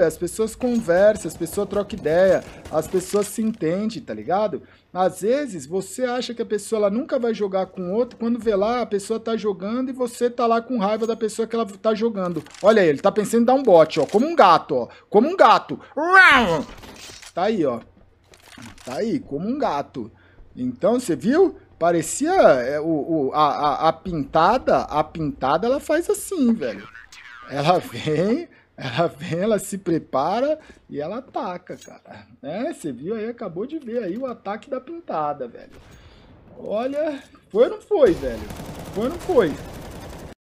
É, as pessoas conversam, as pessoas trocam ideia, as pessoas se entendem, tá ligado? Às vezes você acha que a pessoa ela nunca vai jogar com outro, quando vê lá, a pessoa tá jogando e você tá lá com raiva da pessoa que ela tá jogando. Olha aí, ele tá pensando em dar um bote, ó, como um gato, ó, como um gato. Tá aí, ó. Tá aí, como um gato. Então, você viu? Parecia é, o, o a, a, a pintada, a pintada ela faz assim, velho. Ela vem, ela vem, ela se prepara e ela ataca, cara. Né? Você viu aí, acabou de ver aí o ataque da pintada, velho. Olha, foi ou não foi, velho? Foi ou não foi?